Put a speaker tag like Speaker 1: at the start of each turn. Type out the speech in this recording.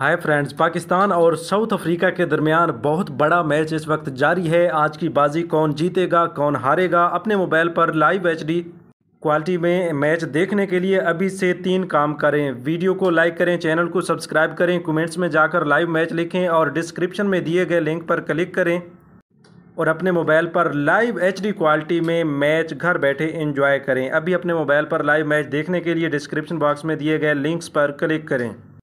Speaker 1: hi friends Pakistan और south Africa के दरमियान बहुत बड़ा मैच इस वक्त जारी है आज की बाजी कौन जीतेगा कौन हारेगा अपने मोबाइल पर लाइव एच क्वालिटी में मैच देखने के लिए अभी से तीन काम करें वीडियो को लाइक करें चैनल को सब्सक्राइब करें कमेंट्स में जाकर लाइव मैच लिखें और डिस्क्रिप्शन में दिए गए लिंक पर क्लिक करें और अपने मोबाइल पर लाइव एच क्वालिटी में मैच घर बैठे इंजॉय करें अभी अपने मोबाइल पर लाइव मैच देखने के लिए डिस्क्रिप्शन बॉक्स में दिए गए लिंक्स पर क्लिक करें